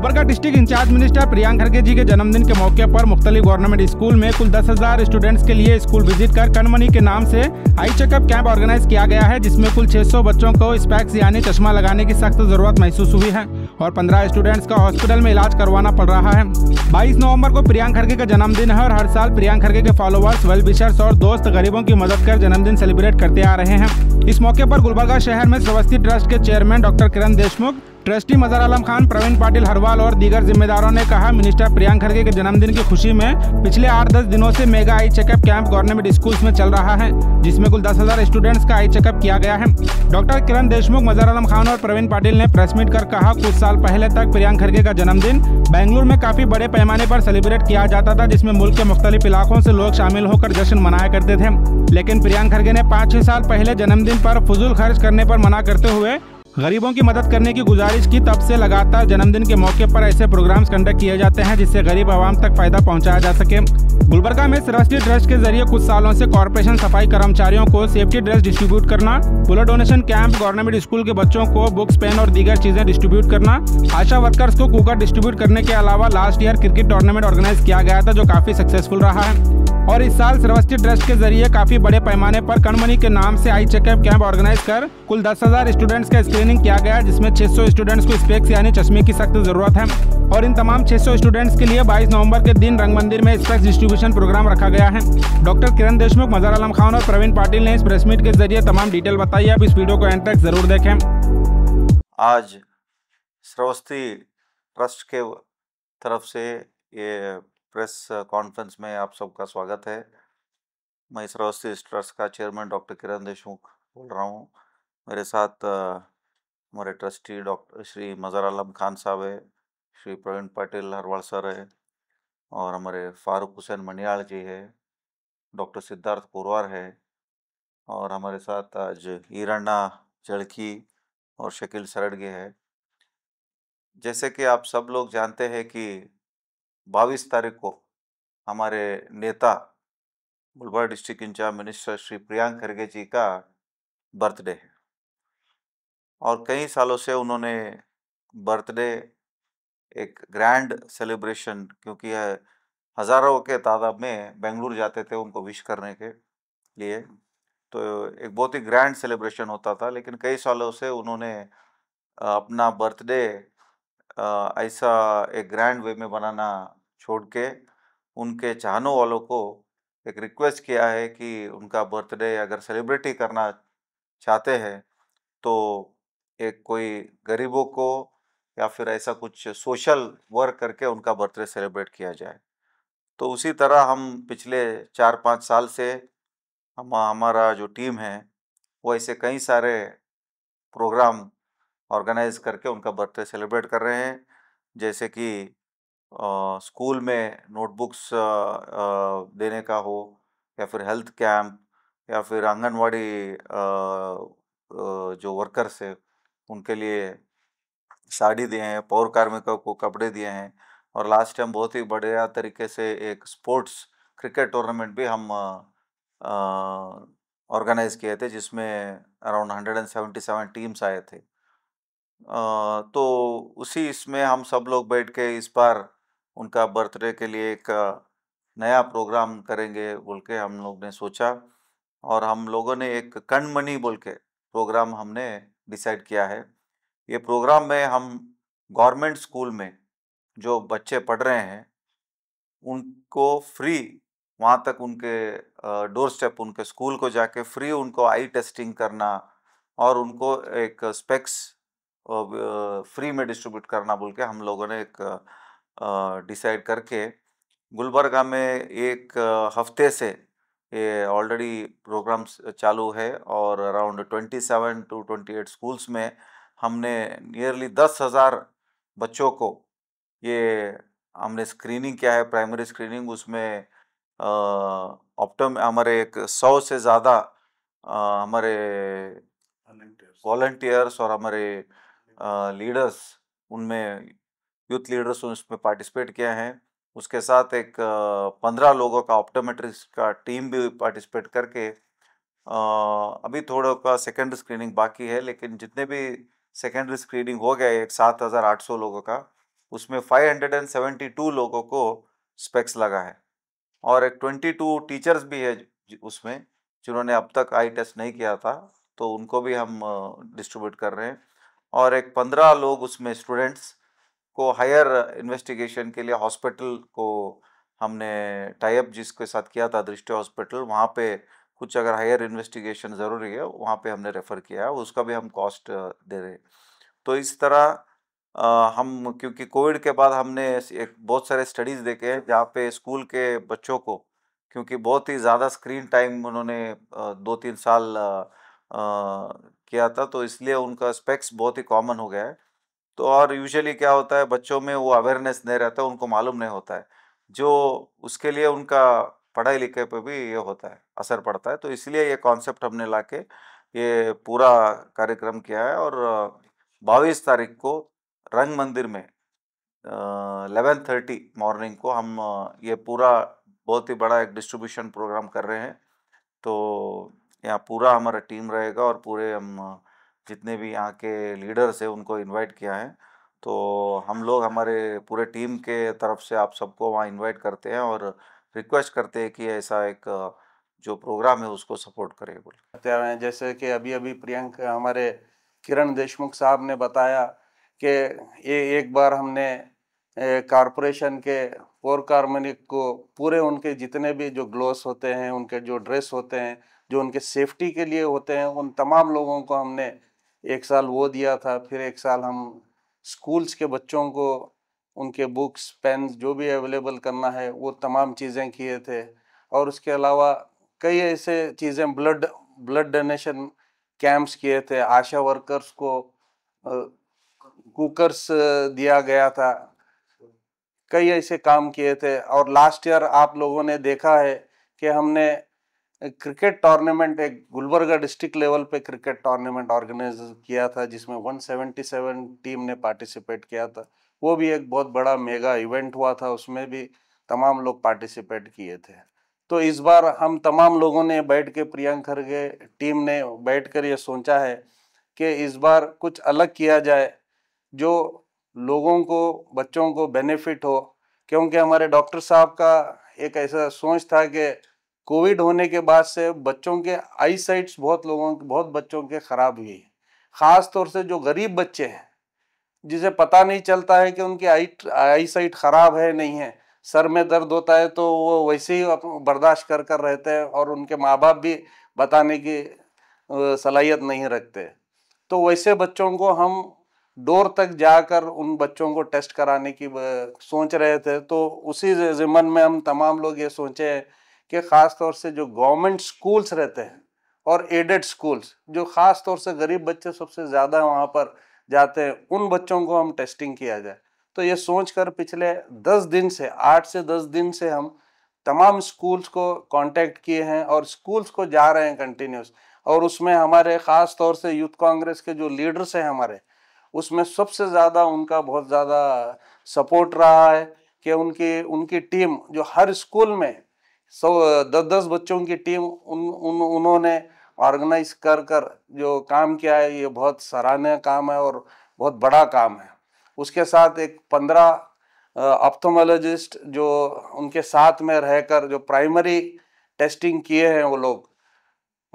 Gulbarga district incharge minister Priyank खड़गे जी के जन्मदिन के मौके पर मुख्तलिफ गवर्नमेंट स्कूल में कुल दस हजार स्टूडेंट्स के लिए स्कूल विजिट कर कनमनी के नाम से आई चेकअप कैंप ऑर्गेनाइज किया गया है जिसमें कुल 600 बच्चों को स्पैक्स यानी चश्मा लगाने की सख्त जरूरत महसूस हुई है और पंद्रह स्टूडेंट्स का हॉस्पिटल में इलाज करवाना पड़ रहा है बाईस नवम्बर को प्रियांक खड़गे का जन्मदिन है और हर साल प्रियांक खड़गे के फॉलोअर्स वेल विशर्स और दोस्त गरीबों की मदद कर जन्मदिन सेलिब्रेट करते आ रहे हैं इस मौके पर गुलबर्गा शहर में स्वस्थी ट्रस्ट के chairman doctor Kiran Deshmukh trustee Mazhar Alam Khan Praveen Patil Harwal और दीगर जिम्मेदारों ने कहा मिनिस्टर प्रियंक खड़गे के जन्मदिन की खुशी में पिछले आठ दस दिनों से mega eye checkup camp government schools में चल रहा है जिसमें कुल दस हजार स्टूडेंट्स का आई चेकअप किया गया है डॉक्टर किरण देशमुख मजहर आलम खान और प्रवीण पाटिल ने प्रेस मीट कर कहा कुछ साल पहले तक प्रियंक खड़गे का जन्मदिन बेंगलुरु में काफी बड़े पैमाने पर सेलिब्रेट किया जाता था जिसमें मुल्क के मुख्तलिफ इलाकों से लोग शामिल होकर जश्न मनाया करते थे लेकिन प्रियंक खड़गे ने पाँच छह साल पहले जन्मदिन पर फजूल खर्च करने पर मना करते हुए गरीबों की मदद करने की गुजारिश की तब से लगातार जन्मदिन के मौके पर ऐसे प्रोग्राम्स कंडक्ट किए जाते हैं जिससे गरीब आवाम तक फायदा पहुंचाया जा सके गुलबर्गा में सरस्वती ट्रस्ट के जरिए कुछ सालों से कॉरपोरेशन सफाई कर्मचारियों को सेफ्टी ड्रेस डिस्ट्रीब्यूट करना blood donation camp government school के बच्चों को बुक्स पेन और दीगर चीजें डिस्ट्रीब्यूट करना आशा वर्कर्स को कुकर डिस्ट्रीब्यूट करने के अलावा last year cricket tournament organise किया गया था जो काफी सक्सेसफुल रहा है और इस साल सर्वस्टी ट्रस्ट के जरिए काफी बड़े पैमाने पर कणमणि के नाम से आई चेकअप कैंप ऑर्गेनाइज कर कुल दस हजार स्टूडेंट्स का स्क्रीनिंग किया गया जिसमें 600 स्टूडेंट्स को स्पेक्स यानी चश्मे की सख्त जरूरत है और इन तमाम 600 स्टूडेंट्स के लिए 22 नवंबर के दिन रंग मंदिर में स्पेक्स डिस्ट्रीब्यूशन प्रोग्राम रखा गया है डॉक्टर किरण देशमुख मजार आलम खान और प्रवीण पाटिल ने इस प्रेस मीट के जरिए तमाम डिटेल बताई आप इस वीडियो को एंड तक जरूर देखें आज श्रोस्ती ट्रस्ट के तरफ से ये प्रेस कॉन्फ्रेंस में आप सबका स्वागत है मैं इसरावस्ती ट्रस्ट का चेयरमैन डॉक्टर किरण देशमुख बोल रहा हूँ मेरे साथ हमारे ट्रस्टी डॉक्टर श्री मज़ार आलम खान साहब है श्री प्रवीण पाटिल हरवाल सर है और हमारे फारूक हुसैन मणियाल जी है डॉक्टर सिद्धार्थ पुरवार है और हमारे साथ आज हिरणा जड़की और शकील सरडगे है जैसे कि आप सब लोग जानते हैं कि बाईस तारीख को हमारे नेता बुलबा district incharge minister Shri Priyank Kharge ji का बर्थडे है और कई सालों से उन्होंने बर्थडे एक ग्रैंड सेलिब्रेशन क्योंकि हज़ारों के तादाद में बेंगलुरु जाते थे उनको विश करने के लिए तो एक बहुत ही ग्रैंड सेलिब्रेशन होता था लेकिन कई सालों से उन्होंने अपना बर्थडे ऐसा एक ग्रैंड वे में बनाना छोड़ के उनके चाहनों वालों को एक रिक्वेस्ट किया है कि उनका बर्थडे अगर सेलिब्रिटी करना चाहते हैं तो एक कोई गरीबों को या फिर ऐसा कुछ सोशल वर्क करके उनका बर्थडे सेलिब्रेट किया जाए तो उसी तरह हम पिछले चार पाँच साल से हम हमारा जो टीम है वो ऐसे कई सारे प्रोग्राम ऑर्गेनाइज करके उनका बर्थडे सेलिब्रेट कर रहे हैं जैसे कि स्कूल में नोटबुक्स देने का हो या फिर हेल्थ कैंप या फिर आंगनवाड़ी जो वर्कर्स है उनके लिए साड़ी दिए हैं पौर कार्मिकों को कपड़े दिए हैं और लास्ट टाइम बहुत ही बढ़िया तरीके से एक स्पोर्ट्स क्रिकेट टूर्नामेंट भी हम ऑर्गेनाइज किए थे जिसमें around hundred and seventy seven teams आए थे तो उसी इसमें हम सब लोग बैठ के इस बार उनका बर्थडे के लिए एक नया प्रोग्राम करेंगे बोल के हम लोग ने सोचा और हम लोगों ने एक कणमनी बोल के प्रोग्राम हमने डिसाइड किया है ये प्रोग्राम में हम गवर्नमेंट स्कूल में जो बच्चे पढ़ रहे हैं उनको फ्री वहाँ तक उनके डोर स्टेप उनके स्कूल को जाके फ्री उनको आई टेस्टिंग करना और उनको एक स्पेक्स फ्री में डिस्ट्रीब्यूट करना बोल के हम लोगों ने एक डिसाइड करके गुलबर्गा में एक हफ्ते से ये ऑलरेडी प्रोग्राम्स चालू है और अराउंड 27 टू 28 स्कूल्स में हमने नियरली दस हज़ार बच्चों को ये हमने स्क्रीनिंग किया है प्राइमरी स्क्रीनिंग उसमें ऑप्टम हमारे एक सौ से ज़्यादा हमारे वॉल्टियर्स और हमारे लीडर्स उनमें यूथ लीडर्स उसमें पार्टिसिपेट किया है उसके साथ एक पंद्रह लोगों का ऑप्टोमेट्रिक्स का टीम भी पार्टिसिपेट करके अभी थोड़ा का सेकेंडरी स्क्रीनिंग बाकी है लेकिन जितने भी सेकेंडरी स्क्रीनिंग हो गए एक सात हज़ार आठ सौ लोगों का उसमें five hundred and seventy two लोगों को स्पेक्स लगा है और एक ट्वेंटी टू टीचर्स भी है उसमें जिन्होंने अब तक आई टेस्ट नहीं किया था तो उनको भी हम डिस्ट्रीब्यूट कर रहे हैं और एक पंद्रह लोग उसमें स्टूडेंट्स को हायर इन्वेस्टिगेशन के लिए हॉस्पिटल को हमने टाइप जिसके साथ किया था दृष्टि हॉस्पिटल वहाँ पे कुछ अगर हायर इन्वेस्टिगेशन ज़रूरी है वहाँ पे हमने रेफ़र किया है उसका भी हम कॉस्ट दे रहे तो इस तरह आ, हम क्योंकि कोविड के बाद हमने एक बहुत सारे स्टडीज़ देखे हैं जहाँ पे स्कूल के बच्चों को क्योंकि बहुत ही ज़्यादा स्क्रीन टाइम उन्होंने दो तीन साल आ, आ, किया था तो इसलिए उनका स्पेक्स बहुत ही कॉमन हो गया है तो और यूजुअली क्या होता है बच्चों में वो अवेयरनेस नहीं रहता उनको मालूम नहीं होता है जो उसके लिए उनका पढ़ाई लिखाई पर भी ये होता है असर पड़ता है तो इसलिए ये कॉन्सेप्ट हमने ला के ये पूरा कार्यक्रम किया है और बाईस तारीख को रंग मंदिर में एलेवन थर्टी मॉर्निंग को हम ये पूरा बहुत ही बड़ा एक डिस्ट्रीब्यूशन प्रोग्राम कर रहे हैं तो यहाँ पूरा हमारा टीम रहेगा और पूरे हम जितने भी यहाँ के लीडर्स हैं उनको इनवाइट किया है तो हम लोग हमारे पूरे टीम के तरफ से आप सबको वहाँ इनवाइट करते हैं और रिक्वेस्ट करते हैं कि ऐसा एक जो प्रोग्राम है उसको सपोर्ट करें बोले जैसे कि अभी अभी प्रियंक हमारे किरण देशमुख साहब ने बताया कि ये एक बार हमने कारपोरेशन के पोर कार्मनिक को पूरे उनके जितने भी जो ग्लोस होते हैं उनके जो ड्रेस होते हैं जो उनके सेफ्टी के लिए होते हैं उन तमाम लोगों को हमने एक साल वो दिया था फिर एक साल हम स्कूल्स के बच्चों को उनके बुक्स पेन जो भी अवेलेबल करना है वो तमाम चीज़ें किए थे और उसके अलावा कई ऐसे चीज़ें ब्लड ब्लड डोनेशन कैंप्स किए थे आशा वर्कर्स को कुकर्स दिया गया था कई ऐसे काम किए थे और लास्ट ईयर आप लोगों ने देखा है कि हमने क्रिकेट टूर्नामेंट एक गुलबर्गा डिस्ट्रिक्ट लेवल पे क्रिकेट टूर्नामेंट ऑर्गेनाइज किया था जिसमें 177 टीम ने पार्टिसिपेट किया था वो भी एक बहुत बड़ा मेगा इवेंट हुआ था उसमें भी तमाम लोग पार्टिसिपेट किए थे तो इस बार हम तमाम लोगों ने बैठ के प्रियंक खरगे टीम ने बैठ कर ये सोचा है कि इस बार कुछ अलग किया जाए जो लोगों को बच्चों को बेनिफिट हो क्योंकि हमारे डॉक्टर साहब का एक ऐसा सोच था कि कोविड होने के बाद से बच्चों के आई साइट्स बहुत लोगों के बहुत बच्चों के ख़राब हुई है ख़ास तौर से जो गरीब बच्चे हैं जिसे पता नहीं चलता है कि उनकी आई आई साइट ख़राब है नहीं है सर में दर्द होता है तो वो वैसे ही बर्दाश्त कर कर रहते हैं और उनके माँ बाप भी बताने की सलाहियत नहीं रखते तो वैसे बच्चों को हम डोर तक जाकर उन बच्चों को टेस्ट कराने की सोच रहे थे तो उसी जमन में हम तमाम लोग ये सोचे हैं कि ख़ास तौर से जो गवर्नमेंट स्कूल्स रहते हैं और एडेड स्कूल्स जो ख़ास तौर से गरीब बच्चे सबसे ज़्यादा वहाँ पर जाते हैं उन बच्चों को हम टेस्टिंग किया जाए तो ये सोच कर पिछले दस दिन से आठ से दस दिन से हम तमाम स्कूल्स को कांटेक्ट किए हैं और स्कूल्स को जा रहे हैं कंटिन्यूस और उसमें हमारे ख़ास तौर से यूथ कांग्रेस के जो लीडर्स हैं हमारे उसमें सबसे ज़्यादा उनका बहुत ज़्यादा सपोर्ट रहा है कि उनकी उनकी टीम जो हर स्कूल में सौ दस दस बच्चों की टीम उन, उन उन्होंने ऑर्गेनाइज कर कर जो काम किया है ये बहुत सराहनीय काम है और बहुत बड़ा काम है उसके साथ एक पंद्रह ऑप्थोमोलॉजिस्ट जो उनके साथ में रहकर जो प्राइमरी टेस्टिंग किए हैं वो लोग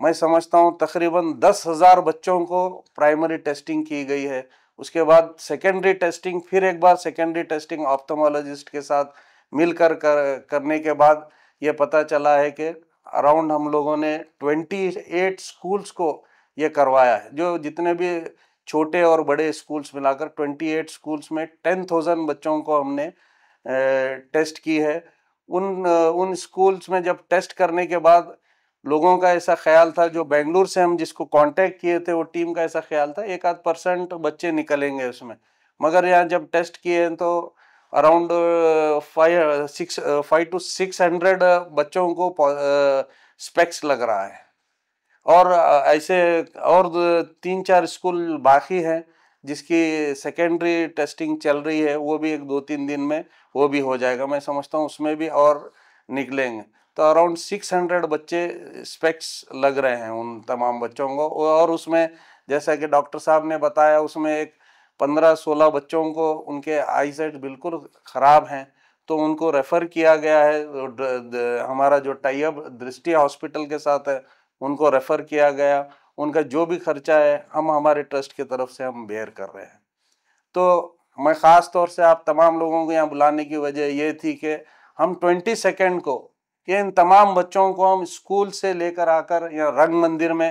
मैं समझता हूँ तकरीबन दस हज़ार बच्चों को प्राइमरी टेस्टिंग की गई है उसके बाद सेकेंडरी टेस्टिंग फिर एक बार सेकेंडरी टेस्टिंग ऑप्थोमोलॉजिस्ट के साथ मिलकर कर, करने के बाद ये पता चला है कि अराउंड हम लोगों ने 28 स्कूल्स को ये करवाया है जो जितने भी छोटे और बड़े स्कूल्स मिलाकर 28 स्कूल्स में 10,000 बच्चों को हमने टेस्ट की है उन उन स्कूल्स में जब टेस्ट करने के बाद लोगों का ऐसा ख्याल था जो बेंगलुरु से हम जिसको कांटेक्ट किए थे वो टीम का ऐसा ख्याल था एक आध परसेंट बच्चे निकलेंगे उसमें मगर यहाँ जब टेस्ट किए हैं तो around five six five two six hundred बच्चों को स्पेक्स लग रहा है और ऐसे और तीन चार स्कूल बाकी हैं जिसकी सेकेंडरी टेस्टिंग चल रही है वो भी एक दो तीन दिन में वो भी हो जाएगा मैं समझता हूँ उसमें भी और निकलेंगे तो अराउंड 600 बच्चे स्पेक्स लग रहे हैं उन तमाम बच्चों को और उसमें जैसा कि डॉक्टर साहब ने बताया उसमें एक 15-16 बच्चों को उनके आई सेट बिल्कुल ख़राब हैं तो उनको रेफ़र किया गया है द, द, हमारा जो टाइप दृष्टि हॉस्पिटल के साथ है उनको रेफ़र किया गया उनका जो भी खर्चा है हम हमारे ट्रस्ट की तरफ से हम बेयर कर रहे हैं तो मैं ख़ास तौर से आप तमाम लोगों को यहाँ बुलाने की वजह ये थी कि हम ट्वेंटी सेकेंड को कि इन तमाम बच्चों को हम स्कूल से लेकर आकर या रंग मंदिर में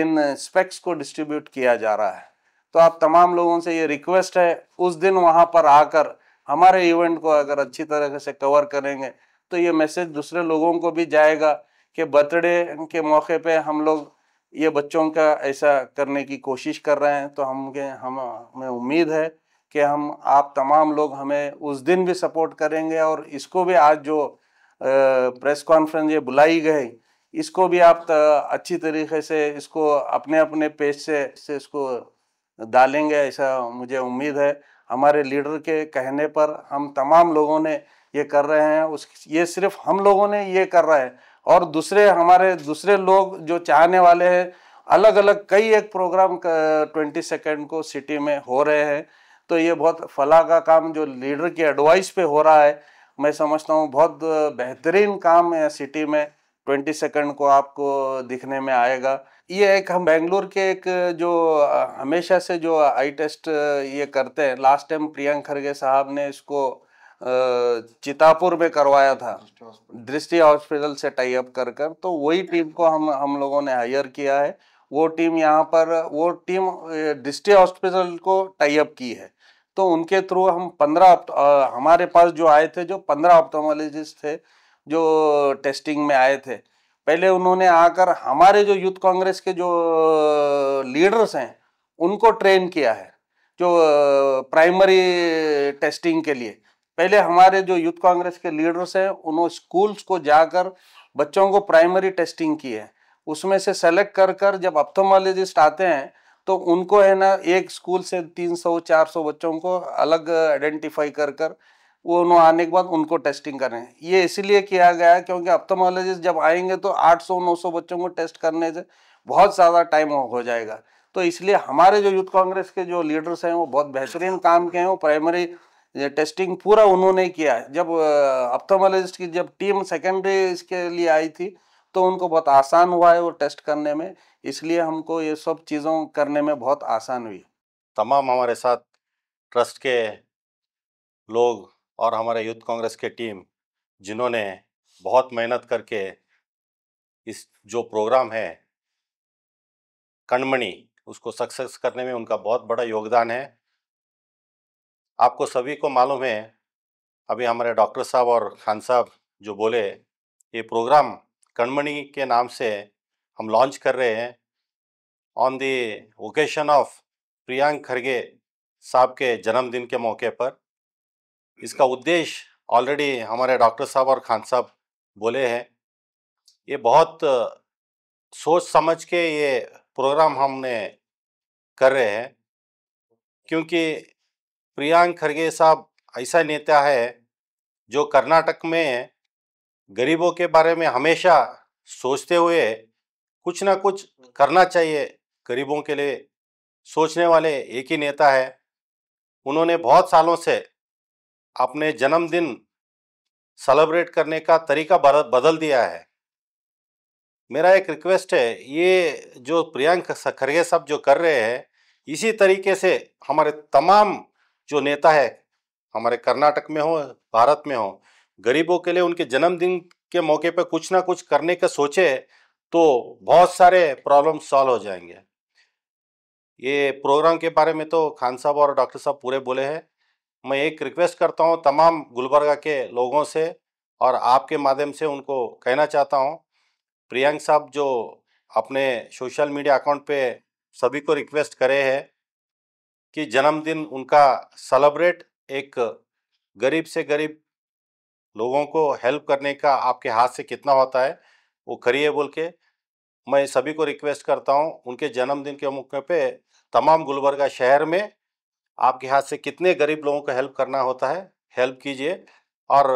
इन स्पेक्स को डिस्ट्रीब्यूट किया जा रहा है तो आप तमाम लोगों से ये रिक्वेस्ट है उस दिन वहाँ पर आकर हमारे इवेंट को अगर अच्छी तरह से कवर करेंगे तो ये मैसेज दूसरे लोगों को भी जाएगा कि बर्थडे के मौके पे हम लोग ये बच्चों का ऐसा करने की कोशिश कर रहे हैं तो हम के हम हमें उम्मीद है कि हम आप तमाम लोग हमें उस दिन भी सपोर्ट करेंगे और इसको भी आज जो प्रेस कॉन्फ्रेंस ये बुलाई गई इसको भी आप अच्छी तरीके से इसको अपने अपने पेज से, से इसको डालेंगे ऐसा मुझे उम्मीद है हमारे लीडर के कहने पर हम तमाम लोगों ने ये कर रहे हैं उस ये सिर्फ हम लोगों ने ये कर रहा है और दूसरे हमारे दूसरे लोग जो चाहने वाले हैं अलग अलग कई एक प्रोग्राम ट्वेंटी सेकेंड को सिटी में हो रहे हैं तो ये बहुत फला का काम जो लीडर की एडवाइस पे हो रहा है मैं समझता हूँ बहुत बेहतरीन काम है सिटी में ट्वेंटी सेकंड को आपको दिखने में आएगा ये एक हम बेंगलोर के एक जो हमेशा से जो आई टेस्ट ये करते हैं लास्ट टाइम प्रियंक खरगे साहब ने इसको चितापुर में करवाया था दृष्टि हॉस्पिटल से टाई अप कर कर तो वही टीम को हम हम लोगों ने हायर किया है वो टीम यहाँ पर वो टीम दृष्टि हॉस्पिटल को टाई अप की है तो उनके थ्रू हम पंद्रह हमारे पास जो आए थे जो पंद्रह ऑप्टोमोलॉजिस्ट थे जो टेस्टिंग में आए थे पहले उन्होंने आकर हमारे जो यूथ कांग्रेस के जो लीडर्स हैं उनको ट्रेन किया है जो प्राइमरी टेस्टिंग के लिए पहले हमारे जो यूथ कांग्रेस के लीडर्स हैं उन्होंने स्कूल्स को जाकर बच्चों को प्राइमरी टेस्टिंग की है उसमें से सेलेक्ट कर कर जब ऑप्थोमोलॉजिस्ट आते हैं तो उनको है ना एक स्कूल से 300 400 बच्चों को अलग आइडेंटिफाई कर कर वो उन्होंने आने के बाद उनको टेस्टिंग करें ये इसलिए किया गया क्योंकि अपथोमोलॉजिस्ट तो जब आएंगे तो 800-900 बच्चों को टेस्ट करने से बहुत ज़्यादा टाइम हो जाएगा तो इसलिए हमारे जो यूथ कांग्रेस के जो लीडर्स हैं वो बहुत बेहतरीन काम के हैं वो प्राइमरी टेस्टिंग पूरा उन्होंने किया जब अपथोमोलॉजिस्ट तो की जब टीम सेकेंडरी इसके लिए आई थी तो उनको बहुत आसान हुआ है वो टेस्ट करने में इसलिए हमको ये सब चीज़ों करने में बहुत आसान हुई तमाम हमारे साथ ट्रस्ट के लोग और हमारे यूथ कांग्रेस के टीम जिन्होंने बहुत मेहनत करके इस जो प्रोग्राम है कणमणि उसको सक्सेस करने में उनका बहुत बड़ा योगदान है आपको सभी को मालूम है अभी हमारे डॉक्टर साहब और खान साहब जो बोले ये प्रोग्राम कणमणि के नाम से हम लॉन्च कर रहे हैं on the occasion of Priyank Kharge साहब के जन्मदिन के मौके पर इसका उद्देश्य ऑलरेडी हमारे डॉक्टर साहब और खान साहब बोले हैं ये बहुत सोच समझ के ये प्रोग्राम हमने कर रहे हैं क्योंकि प्रियांक खरगे साहब ऐसा नेता है जो कर्नाटक में गरीबों के बारे में हमेशा सोचते हुए कुछ ना कुछ करना चाहिए गरीबों के लिए सोचने वाले एक ही नेता है उन्होंने बहुत सालों से अपने जन्मदिन सेलिब्रेट करने का तरीका बदल दिया है मेरा एक रिक्वेस्ट है ये जो प्रियंक खरगे सब जो कर रहे हैं इसी तरीके से हमारे तमाम जो नेता है हमारे कर्नाटक में हो भारत में हो गरीबों के लिए उनके जन्मदिन के मौके पर कुछ ना कुछ करने का सोचे तो बहुत सारे प्रॉब्लम सॉल्व हो जाएंगे ये प्रोग्राम के बारे में तो खान साहब और डॉक्टर साहब पूरे बोले हैं मैं एक रिक्वेस्ट करता हूँ तमाम गुलबर्गा के लोगों से और आपके माध्यम से उनको कहना चाहता हूँ प्रियंक साहब जो अपने सोशल मीडिया अकाउंट पे सभी को रिक्वेस्ट करे हैं कि जन्मदिन उनका सेलिब्रेट एक गरीब से गरीब लोगों को हेल्प करने का आपके हाथ से कितना होता है वो करिए बोल के मैं सभी को रिक्वेस्ट करता हूँ उनके जन्मदिन के मौके पे तमाम गुलबर्गा शहर में आपके हाथ से कितने गरीब लोगों को हेल्प करना होता है हेल्प कीजिए और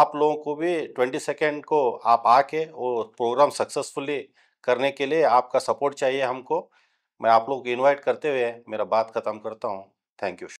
आप लोगों को भी ट्वेंटी सेकेंड को आप आके वो प्रोग्राम सक्सेसफुली करने के लिए आपका सपोर्ट चाहिए हमको मैं आप लोग को इन्वाइट करते हुए मेरा बात ख़त्म करता हूँ थैंक यू